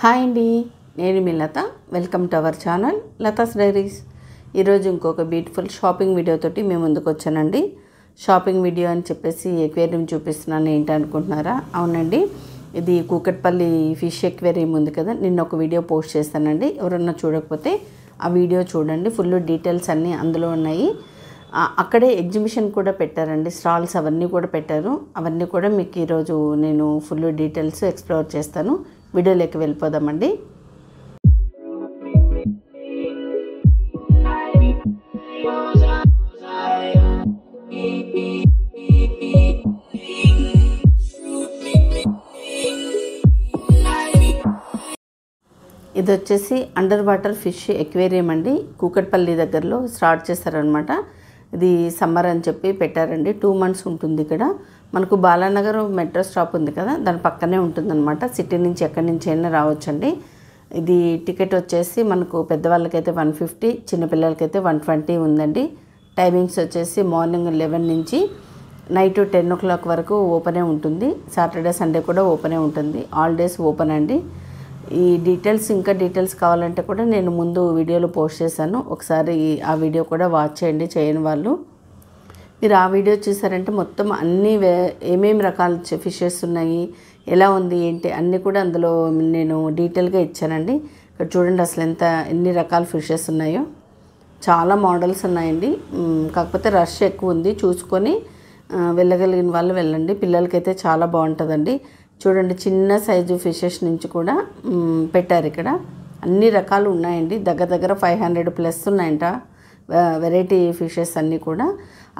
hi అండి నేను మీ Latha welcome to our channel Latha's diaries ఈరోజు ఇంకొక బ్యూటిఫుల్ షాపింగ్ వీడియోతోటి మేము ముందుకు వచ్చానండి షాపింగ్ వీడియో అని చెప్పేసి ఎక్వేరియం చూపిస్తున్నాను ఏంటనుకుంటున్నారా అవునండి ఇది కూకట్పల్లి ఫిష్ ఎక్వేరియం ఉంది కదా నిన్న ఒక వీడియో పోస్ట్ చేస్తానండి ఎవరన్నా చూడకపోతే ఆ వీడియో చూడండి ఫుల్ డీటెయిల్స్ అన్నీ అందులో ఉన్నాయి అక్కడే ఎగ్జిబిషన్ కూడా పెట్టారండి స్టాల్స్ అవన్నీ కూడా పెట్టారు అవన్నీ కూడా మీకు ఈరోజు నేను ఫుల్ డీటెయిల్స్ ఎక్స్ప్లోర్ చేస్తాను వీడియోలోకి వెళ్ళిపోదామండి ఇది వచ్చేసి అండర్ వాటర్ ఫిష్ ఎక్వేరియం అండి కూకట్పల్లి దగ్గరలో స్టార్ట్ చేస్తారనమాట ఇది సమ్మర్ అని చెప్పి పెట్టారండి టూ మంత్స్ ఉంటుంది ఇక్కడ మనకు బాలానగర్ మెట్రో స్టాప్ ఉంది కదా దాని పక్కనే ఉంటుందన్నమాట సిటీ నుంచి ఎక్కడి నుంచి అయినా రావచ్చండి ఇది టికెట్ వచ్చేసి మనకు పెద్దవాళ్ళకైతే వన్ ఫిఫ్టీ చిన్నపిల్లలకైతే వన్ ట్వంటీ ఉందండి టైమింగ్స్ వచ్చేసి మార్నింగ్ లెవెన్ నుంచి నైట్ టెన్ ఓ క్లాక్ వరకు ఓపెనే ఉంటుంది సాటర్డే సండే కూడా ఓపెనే ఉంటుంది ఆల్ డేస్ ఓపెన్ అండి ఈ డీటెయిల్స్ ఇంకా డీటెయిల్స్ కావాలంటే కూడా నేను ముందు వీడియోలో పోస్ట్ చేశాను ఒకసారి ఆ వీడియో కూడా వాచ్ చేయండి చేయని వాళ్ళు మీరు ఆ వీడియో చూసారంటే మొత్తం అన్ని వే ఏమేమి రకాల ఫిషెస్ ఉన్నాయి ఎలా ఉంది ఏంటి అన్నీ కూడా అందులో నేను డీటెయిల్గా ఇచ్చానండి ఇక్కడ చూడండి అసలు ఎంత ఎన్ని రకాల ఫిషెస్ ఉన్నాయో చాలా మోడల్స్ ఉన్నాయండి కాకపోతే రష్ ఎక్కువ ఉంది చూసుకొని వెళ్ళగలిగిన వాళ్ళు వెళ్ళండి పిల్లలకైతే చాలా బాగుంటుందండి చూడండి చిన్న సైజు ఫిషెస్ నుంచి కూడా పెట్టారు ఇక్కడ అన్ని రకాలు ఉన్నాయండి దగ్గర దగ్గర ఫైవ్ హండ్రెడ్ ప్లస్ ఉన్నాయంట వెరైటీ ఫిషెస్ అన్నీ కూడా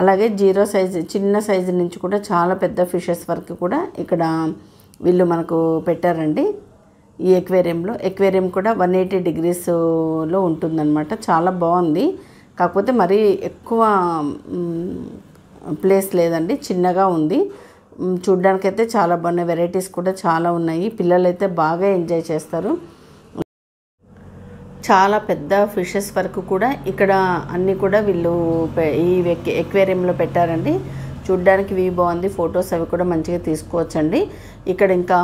అలాగే జీరో సైజు చిన్న సైజు నుంచి కూడా చాలా పెద్ద ఫిషెస్ వరకు కూడా ఇక్కడ వీళ్ళు మనకు పెట్టారండి ఈ ఎక్వేరియంలో ఎక్వేరియం కూడా వన్ ఎయిటీ డిగ్రీస్లో ఉంటుందన్నమాట చాలా బాగుంది కాకపోతే మరీ ఎక్కువ ప్లేస్ లేదండి చిన్నగా ఉంది అయితే చాలా బాగున్నాయి వెరైటీస్ కూడా చాలా ఉన్నాయి పిల్లలైతే బాగా ఎంజాయ్ చేస్తారు చాలా పెద్ద ఫిషెస్ వరకు కూడా ఇక్కడ అన్నీ కూడా వీళ్ళు ఈ ఎక్వేరియంలో పెట్టారండి చూడ్డానికి వ్యూ బాగుంది ఫొటోస్ అవి కూడా మంచిగా తీసుకోవచ్చండి ఇక్కడ ఇంకా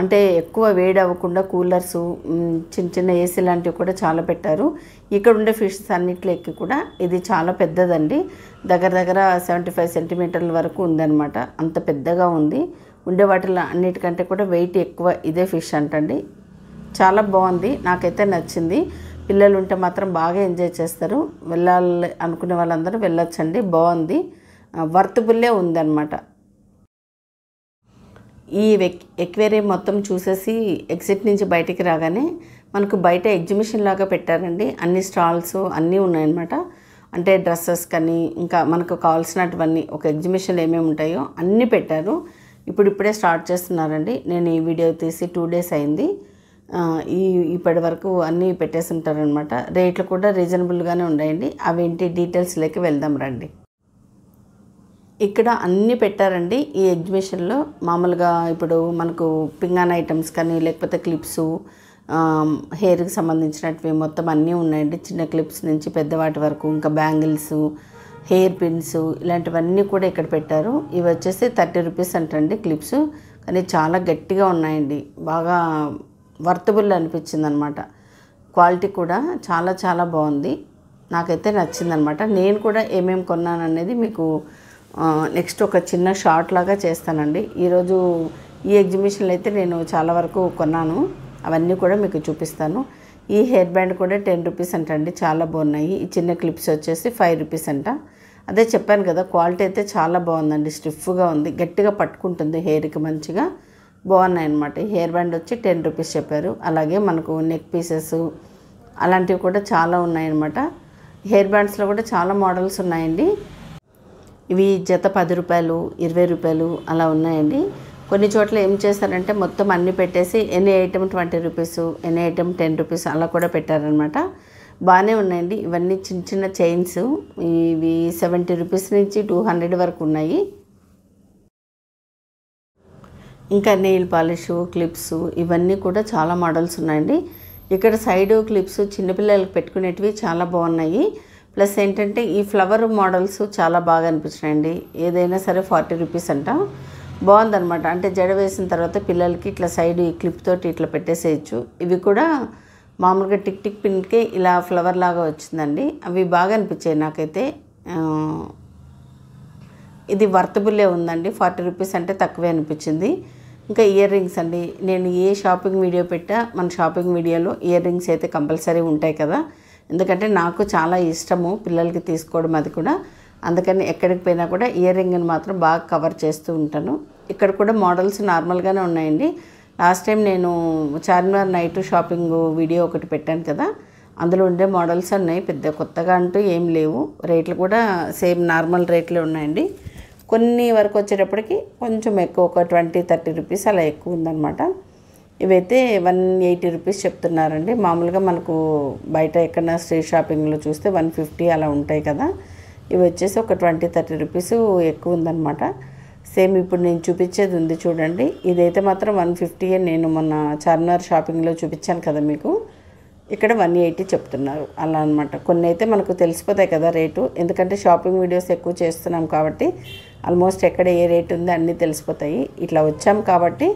అంటే ఎక్కువ వేడి అవ్వకుండా కూలర్స్ చిన్న చిన్న ఏసీ లాంటివి కూడా చాలా పెట్టారు ఇక్కడ ఉండే ఫిషెస్ అన్నిట్లోకి కూడా ఇది చాలా పెద్దదండి దగ్గర దగ్గర సెవెంటీ ఫైవ్ సెంటీమీటర్ల వరకు ఉందన్నమాట అంత పెద్దగా ఉంది ఉండే వాటిలో అన్నిటికంటే కూడా వెయిట్ ఎక్కువ ఇదే ఫిష్ అంటండి చాలా బాగుంది నాకైతే నచ్చింది పిల్లలు ఉంటే మాత్రం బాగా ఎంజాయ్ చేస్తారు వెళ్ళాలి అనుకునే వాళ్ళందరూ వెళ్ళొచ్చండి బాగుంది వర్తబుల్లే ఉందన్నమాట ఈ ఎక్వేరియం మొత్తం చూసేసి ఎగ్జిట్ నుంచి బయటికి రాగానే మనకు బయట ఎగ్జిబిషన్ లాగా పెట్టారండి అన్ని స్టాల్స్ అన్నీ ఉన్నాయన్నమాట అంటే డ్రెస్సెస్ కానీ ఇంకా మనకు కావాల్సినటువన్నీ ఒక ఎగ్జిబిషన్ ఏమేమి ఉంటాయో అన్నీ పెట్టారు ఇప్పుడు ఇప్పుడే స్టార్ట్ చేస్తున్నారండి నేను ఈ వీడియో తీసి టూ డేస్ అయింది ఈ ఇప్పటి వరకు అన్నీ పెట్టేసి ఉంటారనమాట రేట్లు కూడా రీజనబుల్గానే ఉన్నాయండి అవేంటి డీటెయిల్స్లోకి వెళ్దాం రండి ఇక్కడ అన్నీ పెట్టారండి ఈ ఎగ్జిబిషన్లో మామూలుగా ఇప్పుడు మనకు పింగాన్ ఐటమ్స్ కానీ లేకపోతే క్లిప్సు హెయిర్కి సంబంధించినవి మొత్తం అన్నీ ఉన్నాయండి చిన్న క్లిప్స్ నుంచి పెద్దవాటి వరకు ఇంకా బ్యాంగిల్స్ హెయిర్ పిన్స్ ఇలాంటివన్నీ కూడా ఇక్కడ పెట్టారు ఇవి వచ్చేసి థర్టీ రూపీస్ అంటండి క్లిప్స్ కానీ చాలా గట్టిగా ఉన్నాయండి బాగా వర్తబుల్ అనిపించింది అనమాట క్వాలిటీ కూడా చాలా చాలా బాగుంది నాకైతే నచ్చిందనమాట నేను కూడా ఏమేమి కొన్నాను అనేది మీకు నెక్స్ట్ ఒక చిన్న షార్ట్ లాగా చేస్తానండి ఈరోజు ఈ ఎగ్జిబిషన్లు అయితే నేను చాలా వరకు కొన్నాను అవన్నీ కూడా మీకు చూపిస్తాను ఈ హెయిర్ బ్యాండ్ కూడా టెన్ రూపీస్ అంటండి చాలా బాగున్నాయి ఈ చిన్న క్లిప్స్ వచ్చేసి ఫైవ్ రూపీస్ అంట అదే చెప్పాను కదా క్వాలిటీ అయితే చాలా బాగుందండి స్టిఫ్గా ఉంది గట్టిగా పట్టుకుంటుంది హెయిర్కి మంచిగా బాగున్నాయి అనమాట హెయిర్ బ్యాండ్ వచ్చి టెన్ రూపీస్ చెప్పారు అలాగే మనకు నెక్ పీసెస్ అలాంటివి కూడా చాలా ఉన్నాయన్నమాట హెయిర్ బ్యాండ్స్లో కూడా చాలా మోడల్స్ ఉన్నాయండి ఇవి జత పది రూపాయలు ఇరవై రూపాయలు అలా ఉన్నాయండి కొన్ని చోట్ల ఏం చేస్తారంటే మొత్తం అన్ని పెట్టేసి ఎన్ని ఐటెం ట్వంటీ రూపీస్ ఎన్ని ఐటెం టెన్ రూపీస్ అలా కూడా పెట్టారనమాట బాగానే ఉన్నాయండి ఇవన్నీ చిన్న చిన్న చైన్స్ ఇవి సెవెంటీ రూపీస్ నుంచి టూ హండ్రెడ్ వరకు ఉన్నాయి ఇంకా నెయిల్ పాలిష్ క్లిప్స్ ఇవన్నీ కూడా చాలా మోడల్స్ ఉన్నాయండి ఇక్కడ సైడ్ క్లిప్స్ చిన్నపిల్లలకు పెట్టుకునేటివి చాలా బాగున్నాయి ప్లస్ ఏంటంటే ఈ ఫ్లవర్ మోడల్స్ చాలా బాగా అనిపించినాయండి ఏదైనా సరే ఫార్టీ రూపీస్ అంట బాగుందనమాట అంటే జడ వేసిన తర్వాత పిల్లలకి ఇట్లా సైడ్ ఈ క్లిప్ తోటి ఇట్లా పెట్టేసేయచ్చు ఇవి కూడా మామూలుగా టిక్ టిక్ పిన్కే ఇలా ఫ్లవర్ లాగా వచ్చిందండి అవి బాగా అనిపించాయి నాకైతే ఇది వర్తబుల్లే ఉందండి ఫార్టీ రూపీస్ అంటే తక్కువే అనిపించింది ఇంకా ఇయర్ రింగ్స్ అండి నేను ఏ షాపింగ్ వీడియో పెట్టా మన షాపింగ్ వీడియోలో ఇయర్ రింగ్స్ అయితే కంపల్సరీ ఉంటాయి కదా ఎందుకంటే నాకు చాలా ఇష్టము పిల్లలకి తీసుకోవడం అది కూడా అందుకని ఎక్కడికి పోయినా కూడా ఇయర్ రింగ్ని మాత్రం బాగా కవర్ చేస్తూ ఉంటాను ఇక్కడ కూడా మోడల్స్ నార్మల్గానే ఉన్నాయండి లాస్ట్ టైం నేను చార్మినార్ నైట్ షాపింగ్ వీడియో ఒకటి పెట్టాను కదా అందులో ఉండే మోడల్స్ ఉన్నాయి పెద్ద కొత్తగా అంటూ ఏం లేవు రేట్లు కూడా సేమ్ నార్మల్ రేట్లే ఉన్నాయండి కొన్ని వరకు వచ్చేటప్పటికి కొంచెం ఎక్కువ ఒక ట్వంటీ థర్టీ రూపీస్ అలా ఎక్కువ ఉందన్నమాట ఇవైతే వన్ ఎయిటీ రూపీస్ చెప్తున్నారండి మామూలుగా మనకు బయట ఎక్కడన్నా స్ట్రీట్ షాపింగ్లో చూస్తే వన్ ఫిఫ్టీ అలా ఉంటాయి కదా ఇవి వచ్చేసి ఒక ట్వంటీ థర్టీ రూపీస్ ఎక్కువ ఉందన్నమాట సేమ్ ఇప్పుడు నేను చూపించేది ఉంది చూడండి ఇదైతే మాత్రం వన్ ఫిఫ్టీయే నేను మొన్న చార్మినార్ షాపింగ్లో చూపించాను కదా మీకు ఇక్కడ వన్ ఎయిటీ చెప్తున్నారు అలా అనమాట కొన్ని అయితే మనకు తెలిసిపోతాయి కదా రేటు ఎందుకంటే షాపింగ్ వీడియోస్ ఎక్కువ చేస్తున్నాం కాబట్టి ఆల్మోస్ట్ ఎక్కడ ఏ రేటు ఉందో అన్నీ తెలిసిపోతాయి ఇట్లా వచ్చాం కాబట్టి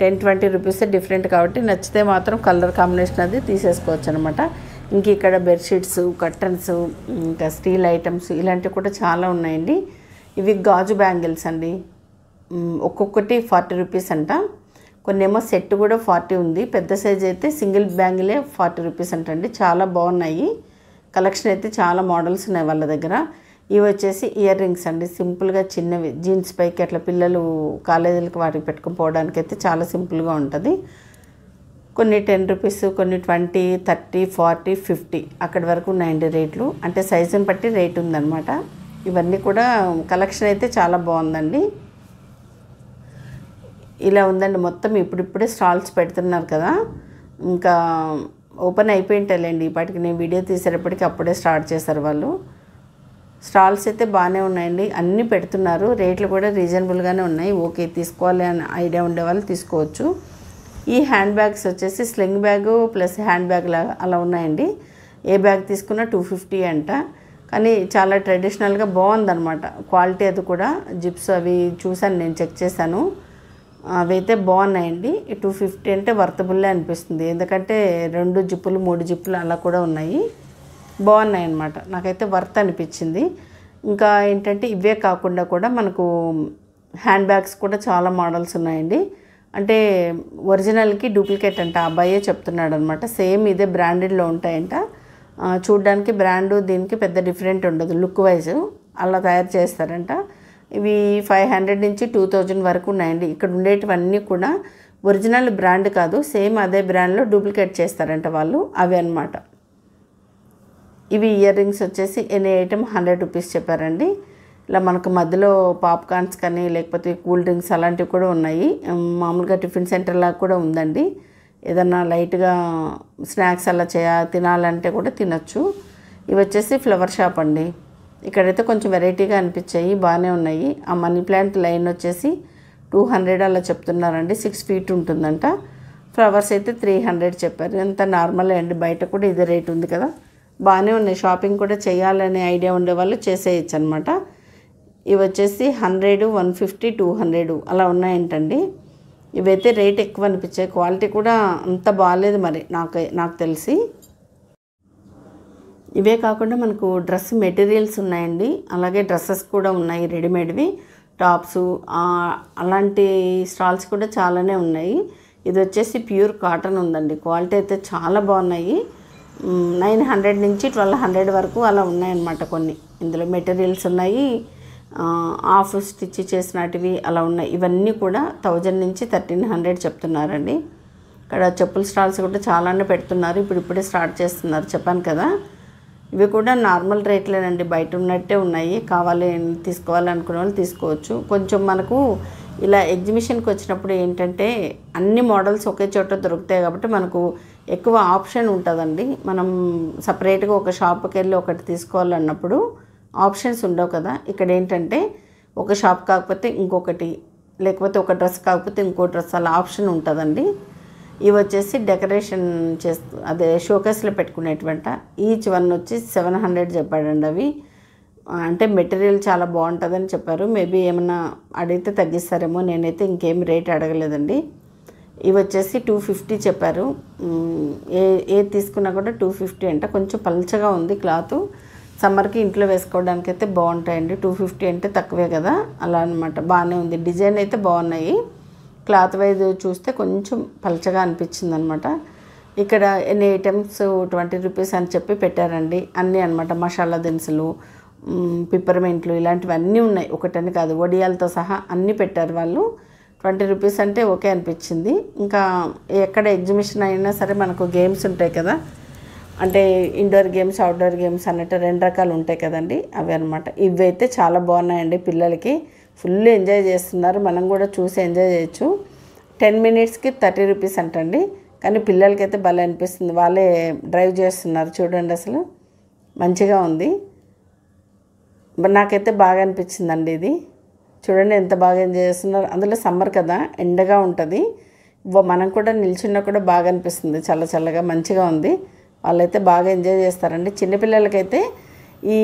టెన్ ట్వంటీ రూపీస్ డిఫరెంట్ కాబట్టి నచ్చితే మాత్రం కలర్ కాంబినేషన్ అది తీసేసుకోవచ్చు అనమాట ఇంక ఇక్కడ బెడ్షీట్స్ కర్టన్స్ ఇంకా స్టీల్ ఐటమ్స్ ఇలాంటివి కూడా చాలా ఉన్నాయండి ఇవి గాజు బ్యాంగిల్స్ అండి ఒక్కొక్కటి ఫార్టీ రూపీస్ అంట కొన్నేమో సెట్ కూడా ఫార్టీ ఉంది పెద్ద సైజ్ అయితే సింగిల్ బ్యాంగిలే ఫార్టీ రూపీస్ అంటండి చాలా బాగున్నాయి కలెక్షన్ అయితే చాలా మోడల్స్ ఉన్నాయి వాళ్ళ దగ్గర ఇవి వచ్చేసి ఇయర్ రింగ్స్ అండి సింపుల్గా చిన్నవి జీన్స్ పైకి అట్లా పిల్లలు కాలేజీలకు వాటికి పెట్టుకుని పోవడానికి అయితే చాలా సింపుల్గా ఉంటుంది కొన్ని టెన్ రూపీస్ కొన్ని ట్వంటీ థర్టీ ఫార్టీ ఫిఫ్టీ అక్కడి వరకు ఉన్నాయండి రేట్లు అంటే సైజుని బట్టి రేట్ ఉందన్నమాట ఇవన్నీ కూడా కలెక్షన్ అయితే చాలా బాగుందండి ఇలా ఉందండి మొత్తం ఇప్పుడిప్పుడే స్టాల్స్ పెడుతున్నారు కదా ఇంకా ఓపెన్ అయిపోయింటలేండి ఇప్పటికి నేను వీడియో తీసేటప్పటికి అప్పుడే స్టార్ట్ చేశారు వాళ్ళు స్టాల్స్ అయితే బాగానే ఉన్నాయండి అన్నీ పెడుతున్నారు రేట్లు కూడా రీజనబుల్గానే ఉన్నాయి ఓకే తీసుకోవాలి అని ఐడియా ఉండే వాళ్ళు తీసుకోవచ్చు ఈ హ్యాండ్ బ్యాగ్స్ వచ్చేసి sling bag plus hand bag లాగా అలా ఉన్నాయండి ఏ బ్యాగ్ తీసుకున్నా టూ ఫిఫ్టీ అంట కానీ చాలా ట్రెడిషనల్గా బాగుందనమాట క్వాలిటీ అది కూడా జిప్స్ అవి చూశాను నేను చెక్ చేశాను అవైతే బాగున్నాయండి టూ ఫిఫ్టీ అంటే వర్తబుల్లే అనిపిస్తుంది ఎందుకంటే రెండు జిప్పులు మూడు జిప్పులు అలా కూడా ఉన్నాయి బాగున్నాయి అనమాట నాకైతే వర్త్ అనిపించింది ఇంకా ఏంటంటే ఇవే కాకుండా కూడా మనకు హ్యాండ్ బ్యాగ్స్ కూడా చాలా మోడల్స్ ఉన్నాయండి అంటే ఒరిజినల్కి డూప్లికేట్ అంట అబ్బాయే చెప్తున్నాడు అనమాట సేమ్ ఇదే బ్రాండెడ్లో ఉంటాయంట చూడ్డానికి బ్రాండ్ దీనికి పెద్ద డిఫరెంట్ ఉండదు లుక్ వైజ్ అలా తయారు చేస్తారంట ఇవి ఫైవ్ హండ్రెడ్ నుంచి టూ థౌజండ్ వరకు ఉన్నాయండి ఇక్కడ ఉండేటివన్నీ కూడా ఒరిజినల్ బ్రాండ్ కాదు సేమ్ అదే బ్రాండ్లో డూప్లికేట్ చేస్తారంట వాళ్ళు అవి అనమాట ఇవి ఇయర్ రింగ్స్ వచ్చేసి ఎనీ ఐటమ్ హండ్రెడ్ రూపీస్ చెప్పారండి ఇలా మనకు మధ్యలో పాప్కార్న్స్ కానీ లేకపోతే కూల్ డ్రింక్స్ అలాంటివి కూడా ఉన్నాయి మామూలుగా టిఫిన్ సెంటర్ లాగా కూడా ఉందండి ఏదన్నా లైట్గా స్నాక్స్ అలా చేయ తినాలంటే కూడా తినచ్చు ఇవి వచ్చేసి ఫ్లవర్ షాప్ అండి ఇక్కడైతే కొంచెం వెరైటీగా అనిపించాయి బాగానే ఉన్నాయి ఆ మనీ ప్లాంట్ లైన్ వచ్చేసి టూ హండ్రెడ్ అలా చెప్తున్నారండి సిక్స్ ఫీట్ ఉంటుందంట ఫ్లవర్స్ అయితే త్రీ హండ్రెడ్ చెప్పారు ఎంత నార్మల్ అండి బయట కూడా ఇదే రేట్ ఉంది కదా బాగానే ఉన్నాయి షాపింగ్ కూడా చేయాలనే ఐడియా ఉండే వాళ్ళు చేసేయచ్చు అనమాట ఇవి వచ్చేసి hundred one fifty two hundred అలా ఉన్నాయంటండి ఇవైతే రేట్ ఎక్కువ అనిపించాయి క్వాలిటీ కూడా అంత బాగాలేదు మరి నాకు నాకు తెలిసి ఇవే కాకుండా మనకు డ్రెస్ మెటీరియల్స్ ఉన్నాయండి అలాగే డ్రెస్సెస్ కూడా ఉన్నాయి రెడీమేడ్వి టాప్స్ అలాంటి స్టాల్స్ కూడా చాలానే ఉన్నాయి ఇది వచ్చేసి ప్యూర్ కాటన్ ఉందండి క్వాలిటీ అయితే చాలా బాగున్నాయి నైన్ హండ్రెడ్ నుంచి ట్వెల్వ్ హండ్రెడ్ వరకు అలా ఉన్నాయన్నమాట కొన్ని ఇందులో మెటీరియల్స్ ఉన్నాయి ఆఫ్ స్టిచ్ చేసినటివి అలా ఉన్నాయి ఇవన్నీ కూడా థౌజండ్ నుంచి థర్టీన్ హండ్రెడ్ చెప్తున్నారండి ఇక్కడ చెప్పుల స్టాల్స్ కూడా చాలానే పెడుతున్నారు ఇప్పుడు ఇప్పుడే స్టార్ట్ చేస్తున్నారు చెప్పాను కదా ఇవి కూడా నార్మల్ రేట్లేనండి బయట ఉన్నట్టే ఉన్నాయి కావాలి తీసుకోవాలనుకునే వాళ్ళు తీసుకోవచ్చు కొంచెం మనకు ఇలా ఎగ్జిబిషన్కి వచ్చినప్పుడు ఏంటంటే అన్ని మోడల్స్ ఒకే చోట దొరుకుతాయి కాబట్టి మనకు ఎక్కువ ఆప్షన్ ఉంటుందండి మనం సపరేట్గా ఒక షాప్కి వెళ్ళి ఒకటి తీసుకోవాలన్నప్పుడు ఆప్షన్స్ ఉండవు కదా ఇక్కడ ఏంటంటే ఒక షాప్ కాకపోతే ఇంకొకటి లేకపోతే ఒక డ్రెస్ కాకపోతే ఇంకో డ్రెస్ అలా ఆప్షన్ ఉంటుందండి ఇవి వచ్చేసి డెకరేషన్ చేస్తూ అదే షోకేస్లో పెట్టుకునేటువంటి ఈచ్ వన్ వచ్చి సెవెన్ హండ్రెడ్ చెప్పాడండి అవి అంటే మెటీరియల్ చాలా బాగుంటుందని చెప్పారు మేబీ ఏమన్నా అడిగితే తగ్గిస్తారేమో నేనైతే ఇంకేం రేట్ అడగలేదండి ఇవి వచ్చేసి టూ ఫిఫ్టీ చెప్పారు ఏ ఏది తీసుకున్నా కూడా టూ ఫిఫ్టీ అంటే కొంచెం పల్చగా ఉంది క్లాత్ సమ్మర్కి ఇంట్లో వేసుకోవడానికి అయితే బాగుంటాయండి టూ ఫిఫ్టీ అంటే తక్కువే కదా అలా అనమాట బాగానే ఉంది డిజైన్ అయితే బాగున్నాయి క్లాత్ వైజ్ చూస్తే కొంచెం పల్చగా అనిపించింది అనమాట ఇక్కడ ఎన్ని ఐటమ్స్ ట్వంటీ రూపీస్ అని చెప్పి పెట్టారండి అన్నీ అనమాట మసాలా దినుసులు పిప్పర్మెంట్లు ఇలాంటివన్నీ ఉన్నాయి ఒకటని కాదు ఒడియాలతో సహా అన్నీ పెట్టారు వాళ్ళు ట్వంటీ రూపీస్ అంటే ఓకే అనిపించింది ఇంకా ఎక్కడ ఎగ్జిబిషన్ అయినా సరే మనకు గేమ్స్ ఉంటాయి కదా అంటే ఇండోర్ గేమ్స్ అవుట్డోర్ గేమ్స్ అన్నట్టు రెండు రకాలు ఉంటాయి కదండి అవి అనమాట ఇవి అయితే చాలా బాగున్నాయండి పిల్లలకి ఫుల్ ఎంజాయ్ చేస్తున్నారు మనం కూడా చూసి ఎంజాయ్ చేయొచ్చు టెన్ మినిట్స్కి థర్టీ రూపీస్ అంటండి కానీ పిల్లలకైతే భలే అనిపిస్తుంది వాళ్ళే డ్రైవ్ చేస్తున్నారు చూడండి అసలు మంచిగా ఉంది నాకైతే బాగా అనిపించిందండి ఇది చూడండి ఎంత బాగా ఎంజాయ్ చేస్తున్నారు అందులో సమ్మర్ కదా ఎండగా ఉంటుంది మనం కూడా నిల్చున్నా కూడా బాగా అనిపిస్తుంది చల్ల చల్లగా మంచిగా ఉంది వాళ్ళైతే బాగా ఎంజాయ్ చేస్తారండి చిన్నపిల్లలకైతే ఈ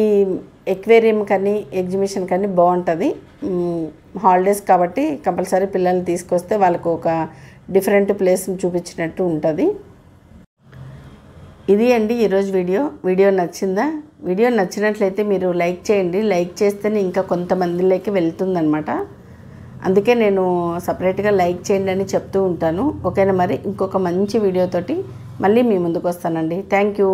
ఎక్వేరియం కానీ ఎగ్జిబిషన్ కానీ బాగుంటుంది హాలిడేస్ కాబట్టి కంపల్సరీ పిల్లల్ని తీసుకొస్తే వాళ్ళకు ఒక డిఫరెంట్ ప్లేస్ని చూపించినట్టు ఉంటుంది ఇది అండి ఈరోజు వీడియో వీడియో నచ్చిందా వీడియో నచ్చినట్లయితే మీరు లైక్ చేయండి లైక్ చేస్తేనే ఇంకా కొంతమందిలోకి వెళ్తుందనమాట అందుకే నేను సపరేట్గా లైక్ చేయండి అని చెప్తూ ఉంటాను ఓకేనా మరి ఇంకొక మంచి వీడియోతోటి మళ్ళీ మీ ముందుకు వస్తానండి థ్యాంక్ యూ